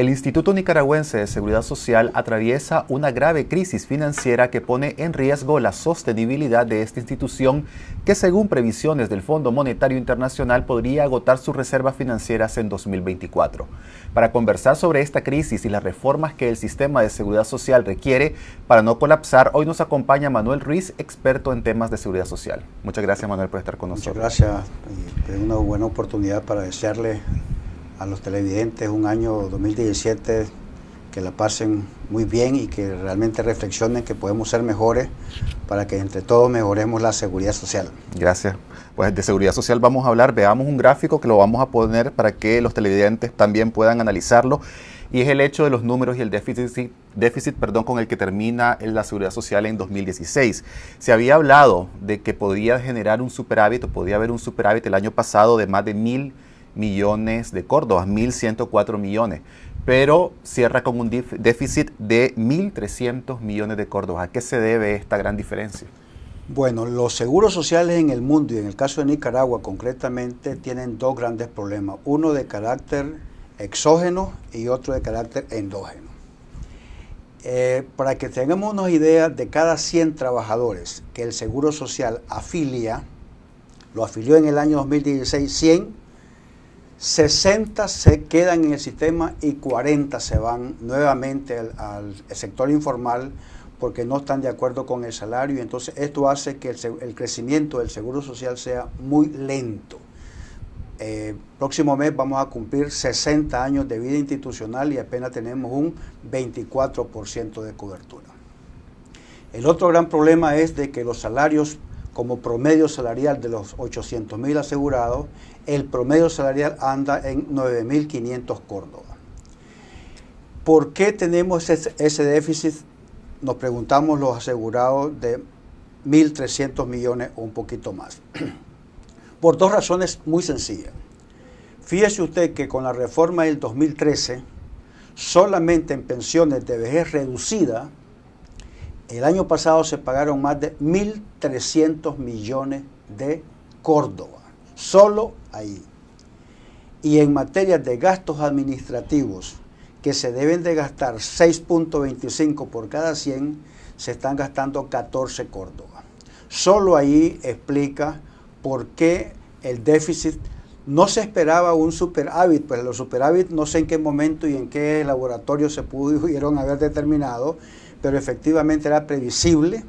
El Instituto Nicaragüense de Seguridad Social atraviesa una grave crisis financiera que pone en riesgo la sostenibilidad de esta institución que según previsiones del Fondo Monetario Internacional podría agotar sus reservas financieras en 2024. Para conversar sobre esta crisis y las reformas que el sistema de seguridad social requiere para no colapsar, hoy nos acompaña Manuel Ruiz, experto en temas de seguridad social. Muchas gracias Manuel por estar con nosotros. Muchas gracias. Es una buena oportunidad para desearle a los televidentes un año 2017 que la pasen muy bien y que realmente reflexionen que podemos ser mejores para que entre todos mejoremos la seguridad social. Gracias. Pues de seguridad social vamos a hablar, veamos un gráfico que lo vamos a poner para que los televidentes también puedan analizarlo y es el hecho de los números y el déficit, déficit perdón, con el que termina la seguridad social en 2016. Se había hablado de que podía generar un superávit o podía haber un superávit el año pasado de más de mil millones de córdobas, 1.104 millones, pero cierra con un déficit de 1.300 millones de córdobas. ¿A qué se debe esta gran diferencia? Bueno, los seguros sociales en el mundo y en el caso de Nicaragua concretamente tienen dos grandes problemas, uno de carácter exógeno y otro de carácter endógeno. Eh, para que tengamos una idea de cada 100 trabajadores que el Seguro Social afilia, lo afilió en el año 2016 100 60 se quedan en el sistema y 40 se van nuevamente al, sector informal porque no están de acuerdo con el salario y entonces esto hace que el, crecimiento del Seguro Social sea muy lento. Eh, próximo mes vamos a cumplir 60 años de vida institucional y apenas tenemos un 24% de cobertura. El otro gran problema es de que los salarios como promedio salarial de los 800.000 asegurados, el promedio salarial anda en 9.500 Córdoba. ¿Por qué tenemos ese, déficit? Nos preguntamos los asegurados de 1.300 millones o un poquito más. Por dos razones muy sencillas. Fíjese usted que con la reforma del 2013, solamente en pensiones de vejez reducida, el año pasado se pagaron más de 1.300 millones de Córdoba, solo ahí. Y en materia de gastos administrativos, que se deben de gastar 6.25 por cada 100, se están gastando 14 Córdoba. Solo ahí explica por qué el déficit no se esperaba un superávit, pues los superávit no sé en qué momento y en qué laboratorio se pudieron haber determinado, pero efectivamente era previsible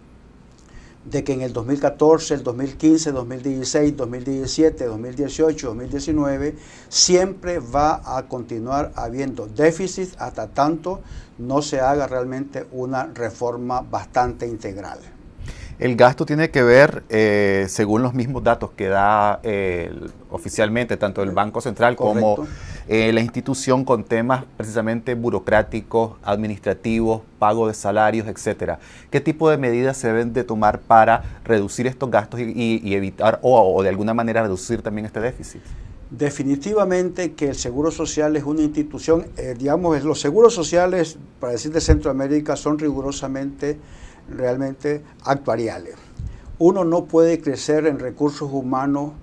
de que en el 2014, el 2015, 2016, 2017, 2018, 2019, siempre va a continuar habiendo déficit hasta tanto no se haga realmente una reforma bastante integral. El gasto tiene que ver, eh, según los mismos datos que da eh, oficialmente tanto el Banco Central como eh, la institución con temas precisamente burocráticos, administrativos, pago de salarios, etcétera. ¿Qué tipo de medidas se deben de tomar para reducir estos gastos y, evitar o, de alguna manera reducir también este déficit? definitivamente que el Seguro Social es una institución, eh, digamos, los seguros sociales, para decir de Centroamérica, son rigurosamente, realmente actuariales. Uno no puede crecer en recursos humanos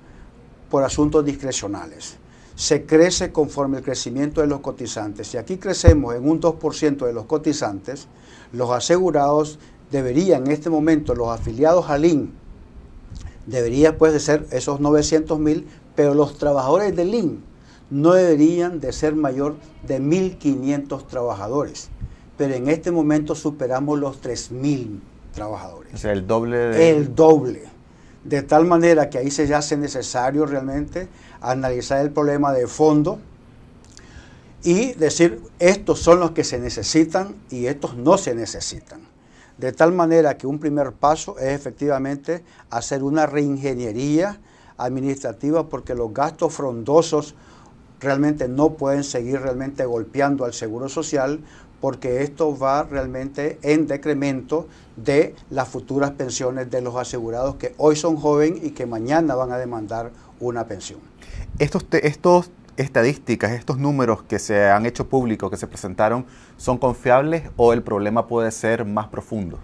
por asuntos discrecionales se crece conforme el crecimiento de los cotizantes. Si aquí crecemos en un 2% de los cotizantes, los asegurados deberían en este momento, los afiliados al IN, deberían pues de ser esos 900 mil, pero los trabajadores del IN no deberían de ser mayor de 1.500 trabajadores. Pero en este momento superamos los 3.000 trabajadores. O sea, el doble de... El doble de tal manera que ahí se hace necesario realmente analizar el problema de fondo y decir, estos son los que se necesitan y estos no se necesitan. De tal manera que un primer paso es efectivamente hacer una reingeniería administrativa porque los gastos frondosos realmente no pueden seguir realmente golpeando al Seguro Social porque esto va realmente en decremento de las futuras pensiones de los asegurados que hoy son jóvenes y que mañana van a demandar una pensión. Estos, estos estadísticas, estos números que se han hecho públicos, que se presentaron, son confiables o el problema puede ser más profundo?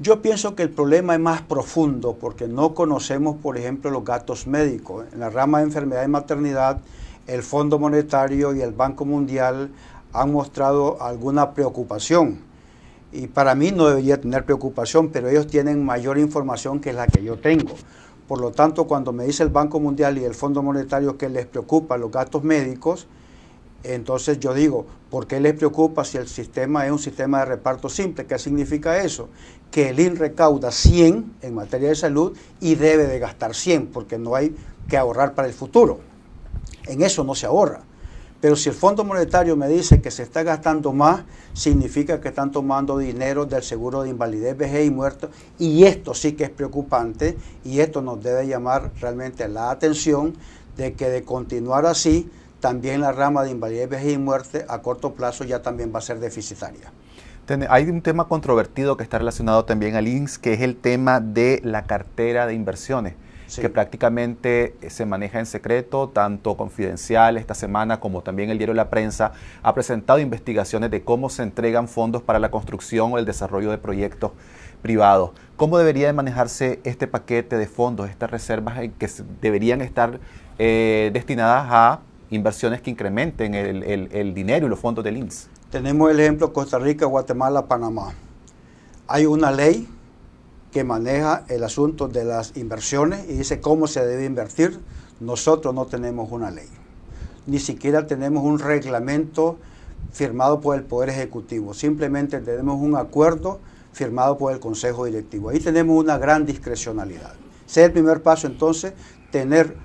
Yo pienso que el problema es más profundo porque no conocemos, por ejemplo, los gastos médicos. En la rama de enfermedad y maternidad, el Fondo Monetario y el Banco Mundial han mostrado alguna preocupación. Y para mí no debería tener preocupación, pero ellos tienen mayor información que la que yo tengo. Por lo tanto, cuando me dice el Banco Mundial y el Fondo Monetario que les preocupa los gastos médicos, entonces yo digo, ¿por qué les preocupa si el sistema es un sistema de reparto simple? ¿Qué significa eso? Que el IN recauda 100 en materia de salud y debe de gastar 100 porque no hay que ahorrar para el futuro. En eso no se ahorra. Pero si el Fondo Monetario me dice que se está gastando más, significa que están tomando dinero del seguro de invalidez, vejez y muerto Y esto sí que es preocupante y esto nos debe llamar realmente la atención de que de continuar así, también la rama de invalidez, vejez y muerte a corto plazo ya también va a ser deficitaria. Hay un tema controvertido que está relacionado también al INSS, que es el tema de la cartera de inversiones que prácticamente eh, se maneja en secreto, tanto confidencial esta semana como también el diario La Prensa ha presentado investigaciones de cómo se entregan fondos para la construcción o el desarrollo de proyectos privados. ¿Cómo debería de manejarse este paquete de fondos, estas reservas que deberían estar eh, destinadas a inversiones que incrementen el, dinero y los fondos del INSS? Tenemos el ejemplo Costa Rica, Guatemala, Panamá. Hay una ley que maneja el asunto de las inversiones y dice cómo se debe invertir. Nosotros no tenemos una ley, ni siquiera tenemos un reglamento firmado por el Poder Ejecutivo, simplemente tenemos un acuerdo firmado por el Consejo Directivo. Ahí tenemos una gran discrecionalidad. Ese es el primer paso entonces, tener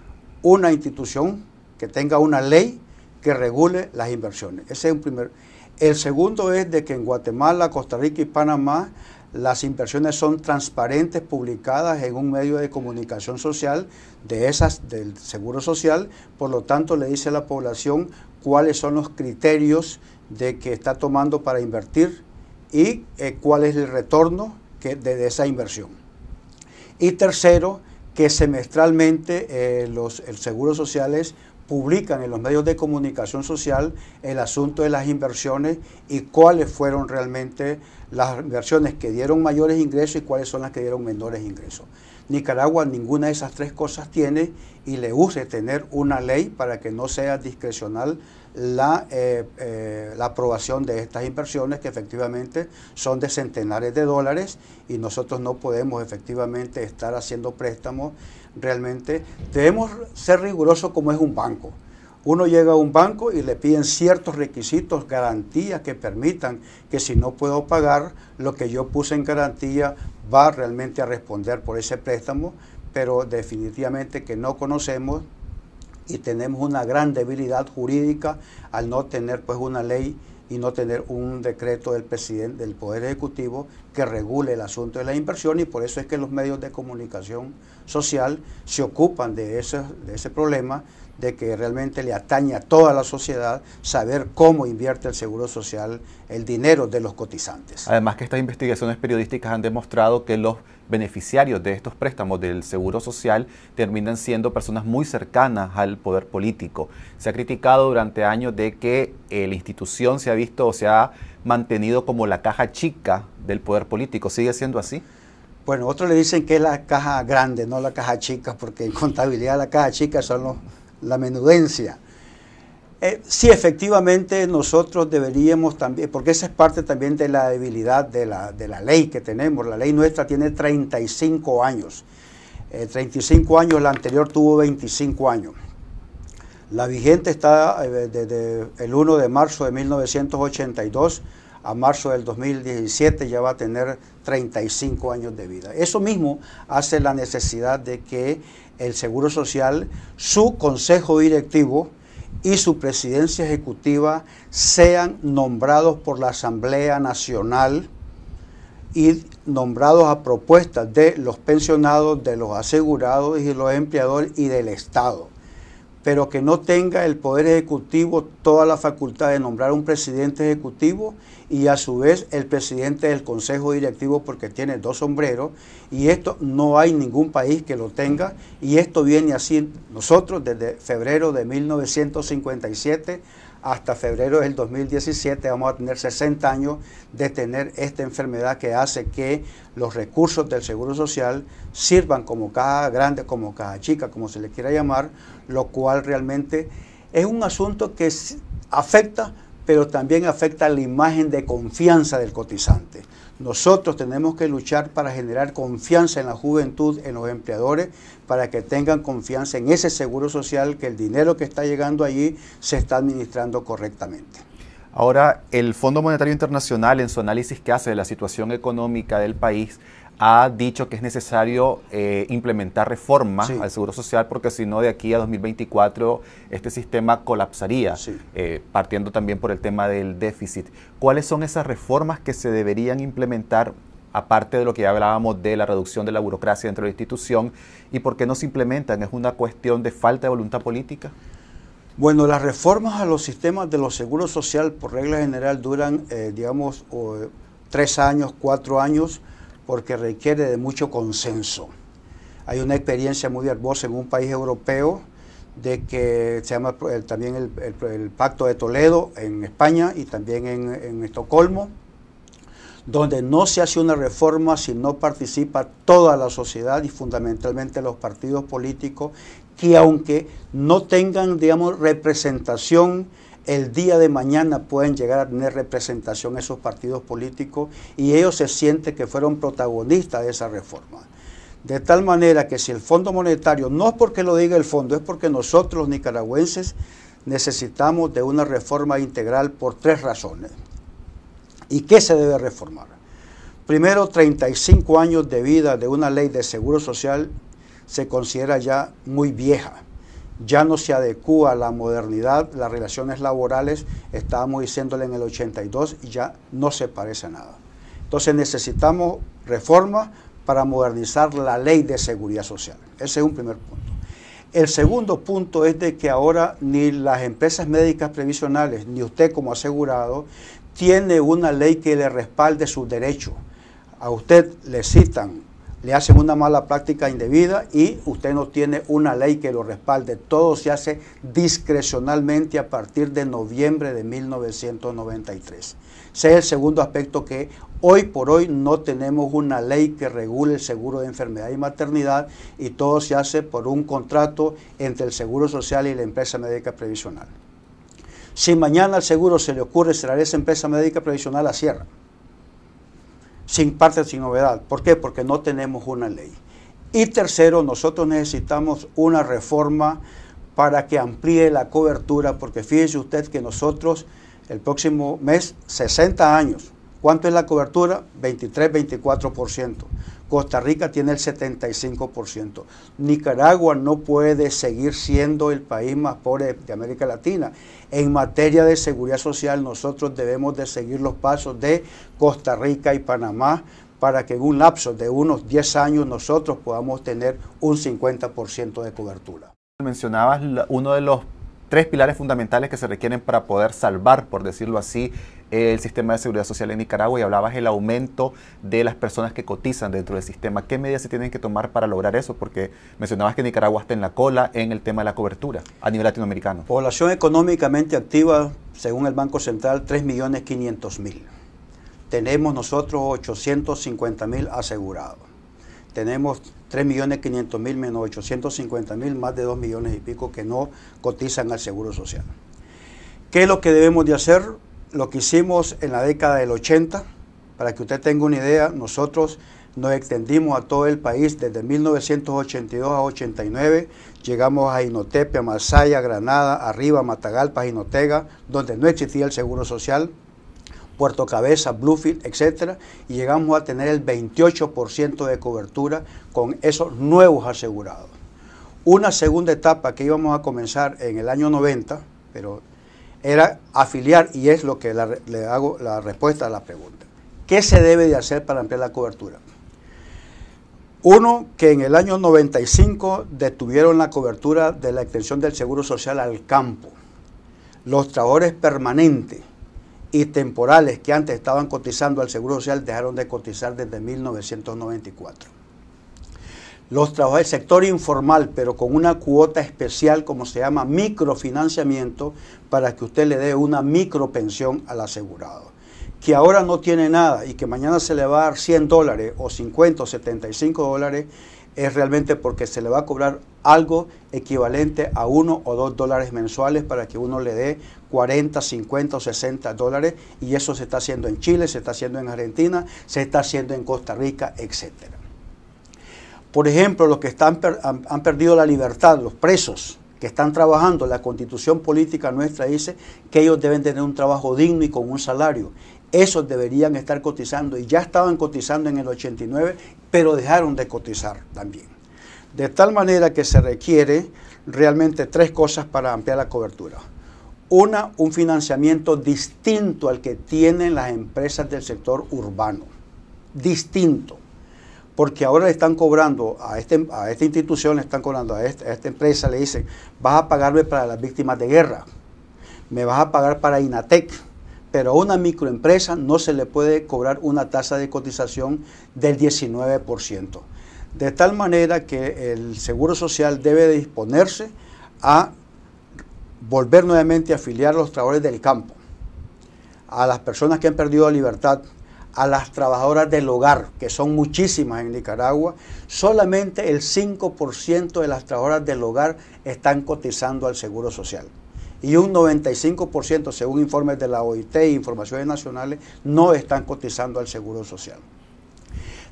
una institución que tenga una ley que regule las inversiones. Ese es un primer. El segundo es de que en Guatemala, Costa Rica y Panamá las inversiones son transparentes, publicadas en un medio de comunicación social de esas del Seguro Social, por lo tanto le dice a la población cuáles son los criterios de que está tomando para invertir y eh, cuál es el retorno de, esa inversión. Y tercero, que semestralmente eh, los el social sociales publican en los medios de comunicación social el asunto de las inversiones y cuáles fueron realmente las inversiones que dieron mayores ingresos y cuáles son las que dieron menores ingresos. Nicaragua ninguna de esas tres cosas tiene y le urge tener una ley para que no sea discrecional la, eh, eh, la aprobación de estas inversiones que efectivamente son de centenares de dólares y nosotros no podemos efectivamente estar haciendo préstamos realmente. Debemos ser rigurosos como es un banco. Uno llega a un banco y le piden ciertos requisitos, garantías que permitan que si no puedo pagar lo que yo puse en garantía va realmente a responder por ese préstamo, pero definitivamente que no conocemos y tenemos una gran debilidad jurídica al no tener pues una ley y no tener un decreto del presidente del Poder Ejecutivo que regule el asunto de la inversión y por eso es que los medios de comunicación social se ocupan de ese, de ese problema de que realmente le atañe a toda la sociedad saber cómo invierte el Seguro Social el dinero de los cotizantes. Además que estas investigaciones periodísticas han demostrado que los beneficiarios de estos préstamos del Seguro Social terminan siendo personas muy cercanas al poder político. Se ha criticado durante años de que eh, la institución se ha visto o se ha mantenido como la caja chica del poder político. ¿Sigue siendo así? Bueno, otros le dicen que es la caja grande, no la caja chica, porque en contabilidad la caja chica son los la menudencia. Eh, sí, efectivamente nosotros deberíamos también, porque esa es parte también de la debilidad de la, ley que tenemos. La ley nuestra tiene 35 años. 35 eh, años, la anterior tuvo 25 años. La vigente está eh, desde el 1 de marzo de 1982 a marzo del 2017, ya va a tener 35 años de vida. Eso mismo hace la necesidad de que el Seguro Social, su consejo directivo y su presidencia ejecutiva sean nombrados por la Asamblea Nacional y nombrados a propuesta de los pensionados, de los asegurados y de los empleadores y del Estado pero que no tenga el Poder Ejecutivo toda la facultad de nombrar un presidente ejecutivo y a su vez el presidente del Consejo Directivo porque tiene dos sombreros y esto no hay ningún país que lo tenga y esto viene así nosotros desde febrero de 1957 hasta febrero del 2017 vamos a tener 60 años de tener esta enfermedad que hace que los recursos del Seguro Social sirvan como cada grande, como cada chica, como se le quiera llamar, lo cual realmente es un asunto que afecta, pero también afecta la imagen de confianza del cotizante. Nosotros tenemos que luchar para generar confianza en la juventud, en los empleadores, para que tengan confianza en ese seguro social, que el dinero que está llegando allí se está administrando correctamente. Ahora, el Fondo Monetario Internacional, en su análisis que hace de la situación económica del país, ha dicho que es necesario eh, implementar reformas al Seguro Social porque si no de aquí a 2024 este sistema colapsaría, eh, partiendo también por el tema del déficit. ¿Cuáles son esas reformas que se deberían implementar aparte de lo que ya hablábamos de la reducción de la burocracia dentro de la institución, y por qué no se implementan? ¿Es una cuestión de falta de voluntad política? Bueno, las reformas a los sistemas de los seguros sociales por regla general duran, eh, digamos, tres años, cuatro años, porque requiere de mucho consenso. Hay una experiencia muy hermosa en un país europeo de que se llama eh, también el, Pacto de Toledo en España y también en Estocolmo, donde no se hace una reforma si no participa toda la sociedad y fundamentalmente los partidos políticos, que aunque no tengan, digamos, representación, el día de mañana pueden llegar a tener representación esos partidos políticos y ellos se sienten que fueron protagonistas de esa reforma. De tal manera que si el Fondo Monetario, no es porque lo diga el Fondo, es porque nosotros los nicaragüenses necesitamos de una reforma integral por tres razones. ¿Y qué se debe reformar? Primero, 35 años de vida de una ley de seguro social se considera ya muy vieja. Ya no se adecúa a la modernidad, las relaciones laborales, estábamos diciéndole en el 82, y ya no se parece a nada. Entonces necesitamos reformas para modernizar la ley de seguridad social. Ese es un primer punto. El segundo punto es de que ahora ni las empresas médicas previsionales, ni usted como asegurado, tiene una ley que le respalde sus derechos. A usted le citan, le hacen una mala práctica indebida y usted no tiene una ley que lo respalde. Todo se hace discrecionalmente a partir de noviembre de 1993. Ese es el segundo aspecto que hoy por hoy no tenemos una ley que regule el seguro de enfermedad y maternidad y todo se hace por un contrato entre el Seguro Social y la empresa médica previsional. Si mañana al seguro se le ocurre cerrar esa empresa médica previsional, la cierra. Sin parte, sin novedad. ¿Por qué? Porque no tenemos una ley. Y tercero, nosotros necesitamos una reforma para que amplíe la cobertura, porque fíjese usted que nosotros el próximo mes, 60 años. ¿Cuánto es la cobertura? 23, 24%. Costa Rica tiene el 75%. Nicaragua no puede seguir siendo el país más pobre de América Latina. En materia de seguridad social, nosotros debemos de seguir los pasos de Costa Rica y Panamá para que en un lapso de unos 10 años nosotros podamos tener un 50% de cobertura. Mencionabas uno de los tres pilares fundamentales que se requieren para poder salvar, por decirlo así, el sistema de seguridad social en Nicaragua y hablabas el aumento de las personas que cotizan dentro del sistema. ¿Qué medidas se tienen que tomar para lograr eso? Porque mencionabas que Nicaragua está en la cola en el tema de la cobertura a nivel latinoamericano. Población económicamente activa, según el Banco Central, 3.500.000. Tenemos nosotros 850.000 asegurados. Tenemos 3.500.000 menos 850.000, más de 2 millones y pico que no cotizan al Seguro Social. ¿Qué es lo que debemos de hacer? lo que hicimos en la década del 80, para que usted tenga una idea, nosotros nos extendimos a todo el país desde 1982 a 89. Llegamos a Inotepe, Masaya, Granada, arriba, Matagalpa, Inotega, donde no existía el seguro social, Puerto Cabeza, Bluefield, etc. Y llegamos a tener el 28% de cobertura con esos nuevos asegurados. Una segunda etapa que íbamos a comenzar en el año 90, pero era afiliar, y es lo que le hago la respuesta a la pregunta. ¿Qué se debe de hacer para ampliar la cobertura? Uno, que en el año 95 detuvieron la cobertura de la extensión del Seguro Social al campo. Los trabajadores permanentes y temporales que antes estaban cotizando al Seguro Social dejaron de cotizar desde 1994 los trabajadores del sector informal, pero con una cuota especial, como se llama, microfinanciamiento, para que usted le dé una micropensión al asegurado. Que ahora no tiene nada y que mañana se le va a dar 100 dólares o 50 o 75 dólares, es realmente porque se le va a cobrar algo equivalente a 1 o 2 dólares mensuales para que uno le dé 40, 50 o 60 dólares y eso se está haciendo en Chile, se está haciendo en Argentina, se está haciendo en Costa Rica, etcétera. Por ejemplo, los que están, han, han perdido la libertad, los presos que están trabajando, la constitución política nuestra dice que ellos deben tener un trabajo digno y con un salario. Esos deberían estar cotizando y ya estaban cotizando en el 89, pero dejaron de cotizar también. De tal manera que se requiere realmente tres cosas para ampliar la cobertura. Una, un financiamiento distinto al que tienen las empresas del sector urbano. Distinto porque ahora le están cobrando este, a, esta institución, le están cobrando a, esta empresa, le dicen, vas a pagarme para las víctimas de guerra, me vas a pagar para INATEC, pero a una microempresa no se le puede cobrar una tasa de cotización del 19%. De tal manera que el Seguro Social debe disponerse a volver nuevamente a afiliar a los trabajadores del campo, a las personas que han perdido libertad a las trabajadoras del hogar, que son muchísimas en Nicaragua, solamente el 5% de las trabajadoras del hogar están cotizando al Seguro Social. Y un 95%, según informes de la OIT e informaciones nacionales, no están cotizando al Seguro Social.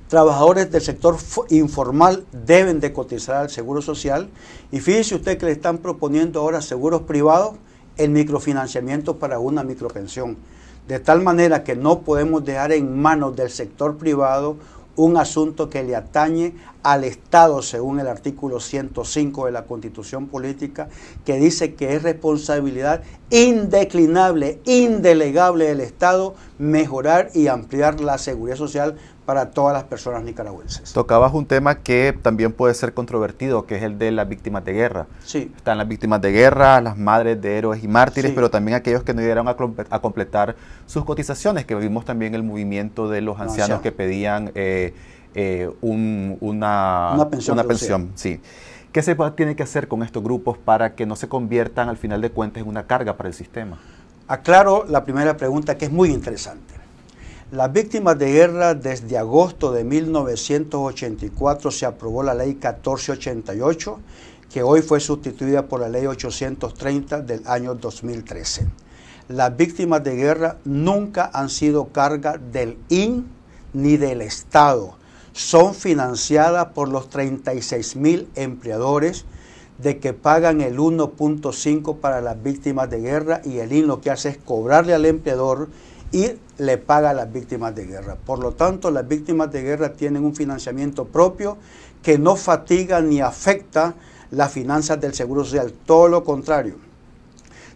Trabajadores del sector informal deben de cotizar al Seguro Social. Y fíjese usted que le están proponiendo ahora seguros privados el microfinanciamiento para una micropensión de tal manera que no podemos dejar en manos del sector privado un asunto que le atañe al Estado, según el artículo 105 de la Constitución Política, que dice que es responsabilidad indeclinable, indelegable del Estado mejorar y ampliar la seguridad social para todas las personas nicaragüenses. Tocabas un tema que también puede ser controvertido, que es el de las víctimas de guerra. Sí. Están las víctimas de guerra, las madres de héroes y mártires, pero también aquellos que no llegaron a, completar sus cotizaciones, que vimos también el movimiento de los ancianos que pedían... Eh, eh, una, pensión. sí. ¿Qué se tiene que hacer con estos grupos para que no se conviertan al final de cuentas en una carga para el sistema? Aclaro la primera pregunta que es muy interesante. Las víctimas de guerra desde agosto de 1984 se aprobó la ley 1488 que hoy fue sustituida por la ley 830 del año 2013. Las víctimas de guerra nunca han sido carga del IN ni del Estado son financiadas por los 36 mil empleadores de que pagan el 1.5 para las víctimas de guerra y el IN lo que hace es cobrarle al empleador y le paga a las víctimas de guerra. Por lo tanto, las víctimas de guerra tienen un financiamiento propio que no fatiga ni afecta las finanzas del Seguro Social, todo lo contrario.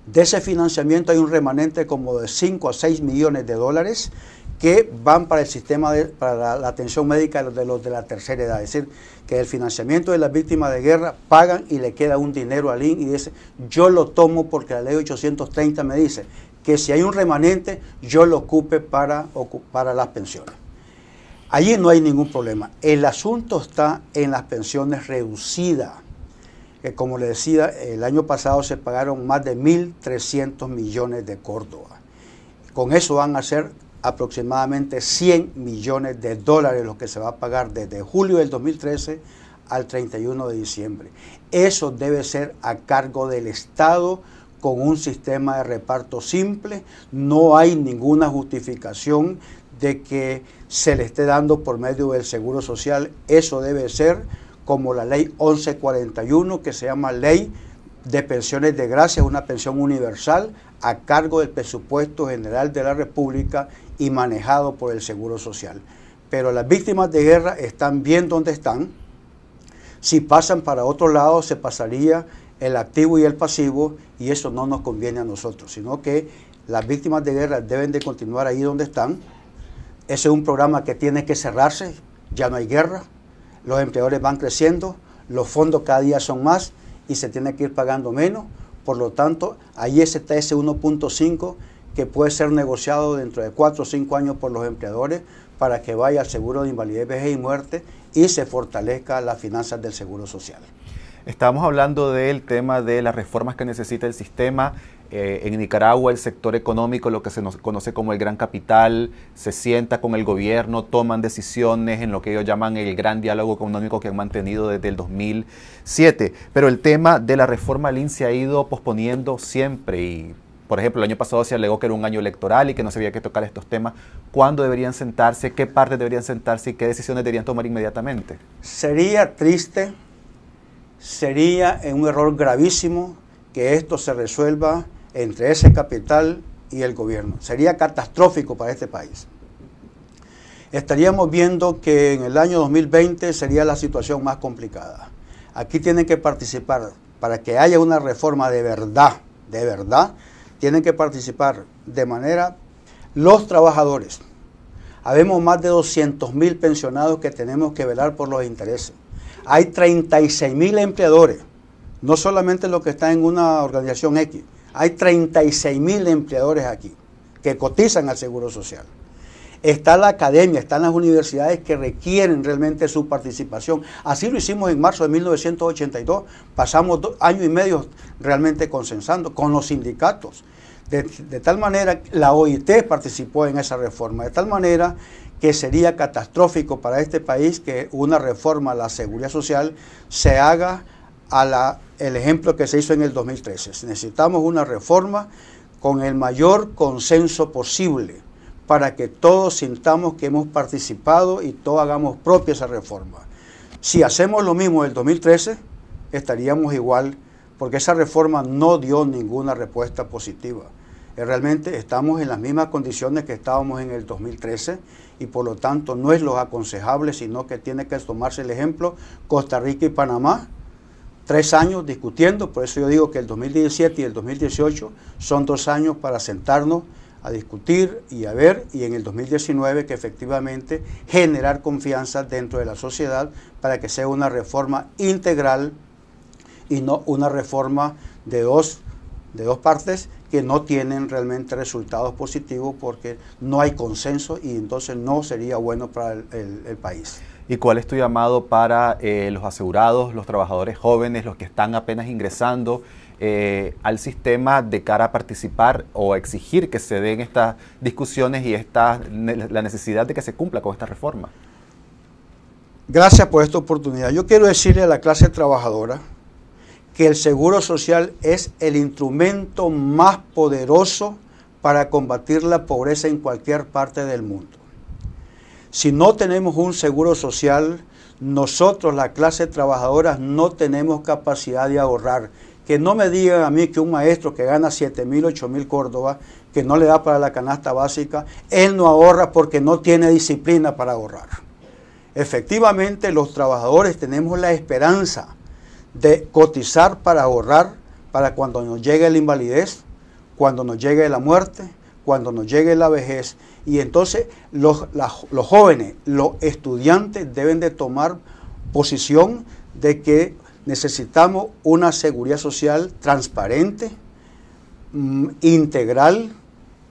De ese financiamiento hay un remanente como de 5 a 6 millones de dólares que van para el sistema de para la, atención médica de los, de la tercera edad. Es decir, que el financiamiento de las víctimas de guerra pagan y le queda un dinero al IN y dice, yo lo tomo porque la ley 830 me dice que si hay un remanente, yo lo ocupe para, las pensiones. Allí no hay ningún problema. El asunto está en las pensiones reducidas, que como le decía, el año pasado se pagaron más de 1.300 millones de Córdoba. Con eso van a ser aproximadamente 100 millones de dólares lo que se va a pagar desde julio del 2013 al 31 de diciembre. Eso debe ser a cargo del Estado con un sistema de reparto simple. No hay ninguna justificación de que se le esté dando por medio del Seguro Social. Eso debe ser como la ley 1141 que se llama ley de pensiones de gracia, una pensión universal a cargo del presupuesto general de la República y manejado por el Seguro Social. Pero las víctimas de guerra están bien donde están. Si pasan para otro lado, se pasaría el activo y el pasivo y eso no nos conviene a nosotros, sino que las víctimas de guerra deben de continuar ahí donde están. Ese es un programa que tiene que cerrarse, ya no hay guerra, los empleadores van creciendo, los fondos cada día son más y se tiene que ir pagando menos. Por lo tanto, ahí está ese 1.5 que puede ser negociado dentro de 4 o 5 años por los empleadores para que vaya al seguro de invalidez, vejez y muerte y se fortalezca las finanzas del seguro social. Estamos hablando del tema de las reformas que necesita el sistema eh, en Nicaragua el sector económico, lo que se nos conoce como el gran capital, se sienta con el gobierno, toman decisiones en lo que ellos llaman el gran diálogo económico que han mantenido desde el 2007. Pero el tema de la reforma LIN se ha ido posponiendo siempre y por ejemplo, el año pasado se alegó que era un año electoral y que no se había que tocar estos temas. ¿Cuándo deberían sentarse? ¿Qué parte deberían sentarse? ¿Y qué decisiones deberían tomar inmediatamente? Sería triste, sería un error gravísimo que esto se resuelva entre ese capital y el gobierno. Sería catastrófico para este país. Estaríamos viendo que en el año 2020 sería la situación más complicada. Aquí tienen que participar para que haya una reforma de verdad, de verdad, tienen que participar de manera los trabajadores. Habemos más de 200 mil pensionados que tenemos que velar por los intereses. Hay 36 mil empleadores, no solamente los que están en una organización X, hay 36 mil empleadores aquí que cotizan al Seguro Social. Está la academia, están las universidades que requieren realmente su participación. Así lo hicimos en marzo de 1982. Pasamos dos, años y medio realmente consensando con los sindicatos. De, de, tal manera, la OIT participó en esa reforma, de tal manera que sería catastrófico para este país que una reforma a la seguridad social se haga el ejemplo que se hizo en el 2013. Necesitamos una reforma con el mayor consenso posible para que todos sintamos que hemos participado y todos hagamos propia esa reforma. Si hacemos lo mismo el 2013, estaríamos igual, porque esa reforma no dio ninguna respuesta positiva. Eh, realmente estamos en las mismas condiciones que estábamos en el 2013 y por lo tanto no es lo aconsejable, sino que tiene que tomarse el ejemplo Costa Rica y Panamá, tres años discutiendo, por eso yo digo que el 2017 y el 2018 son dos años para sentarnos a discutir y a ver, y en el 2019 que efectivamente generar confianza dentro de la sociedad para que sea una reforma integral y no una reforma de dos, de dos partes que no tienen realmente resultados positivos porque no hay consenso y entonces no sería bueno para el país. ¿Y cuál es tu llamado para eh, los asegurados, los trabajadores jóvenes, los que están apenas ingresando eh, al sistema de cara a participar o exigir que se den estas discusiones y la necesidad de que se cumpla con esta reforma? Gracias por esta oportunidad. Yo quiero decirle a la clase trabajadora que el seguro social es el instrumento más poderoso para combatir la pobreza en cualquier parte del mundo. Si no tenemos un seguro social, nosotros, la clase trabajadora, no tenemos capacidad de ahorrar. Que no me digan a mí que un maestro que gana 7.000, mil, 8 mil Córdoba, que no le da para la canasta básica, él no ahorra porque no tiene disciplina para ahorrar. Efectivamente, los trabajadores tenemos la esperanza de cotizar para ahorrar para cuando nos llegue la invalidez, cuando nos llegue la muerte, cuando nos llegue la vejez. Y entonces los, jóvenes, los estudiantes deben de tomar posición de que necesitamos una seguridad social transparente, mm, integral,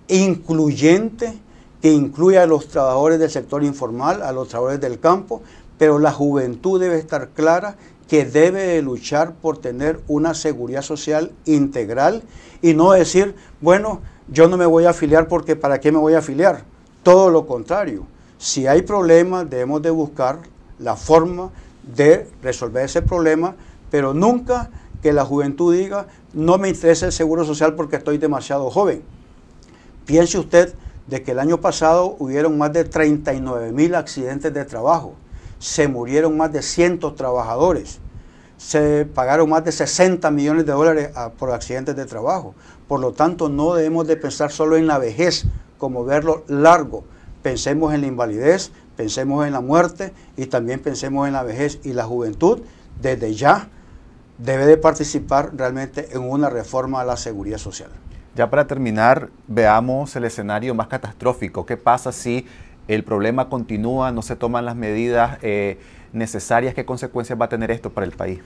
incluyente, que incluya a los trabajadores del sector informal, a los trabajadores del campo, pero la juventud debe estar clara que debe luchar por tener una seguridad social integral y no decir, bueno, yo no me voy a afiliar porque ¿para qué me voy a afiliar? Todo lo contrario. Si hay problemas, debemos de buscar la forma de resolver ese problema, pero nunca que la juventud diga, no me interesa el seguro social porque estoy demasiado joven. Piense usted de que el año pasado hubieron más de 39 mil accidentes de trabajo, se murieron más de cientos trabajadores se pagaron más de 60 millones de dólares ah, por accidentes de trabajo. Por lo tanto, no debemos de pensar solo en la vejez, como verlo largo. Pensemos en la invalidez, pensemos en la muerte y también pensemos en la vejez y la juventud desde ya debe de participar realmente en una reforma a la seguridad social. Ya para terminar, veamos el escenario más catastrófico. ¿Qué pasa si el problema continúa, no se toman las medidas? Eh, necesarias, ¿qué consecuencias va a tener esto para el país?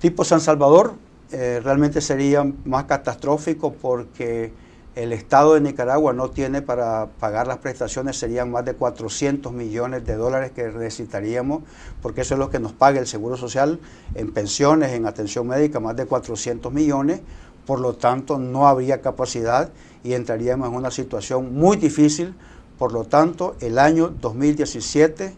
Tipo San Salvador, eh, realmente sería más catastrófico porque el Estado de Nicaragua no tiene para pagar las prestaciones, serían más de 400 millones de dólares que necesitaríamos, porque eso es lo que nos paga el Seguro Social en pensiones, en atención médica, más de 400 millones, por lo tanto no habría capacidad y entraríamos en una situación muy difícil, por lo tanto el año 2017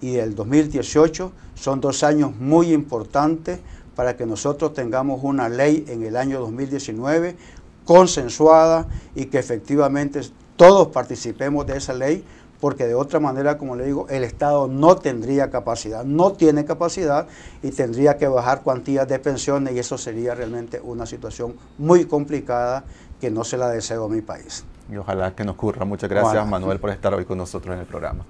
y el 2018 son dos años muy importantes para que nosotros tengamos una ley en el año 2019 consensuada y que efectivamente todos participemos de esa ley, porque de otra manera, como le digo, el Estado no tendría capacidad, no tiene capacidad y tendría que bajar cuantías de pensiones y eso sería realmente una situación muy complicada que no se la deseo a mi país. Y ojalá que nos ocurra. Muchas gracias Manuel por estar hoy con nosotros en el programa.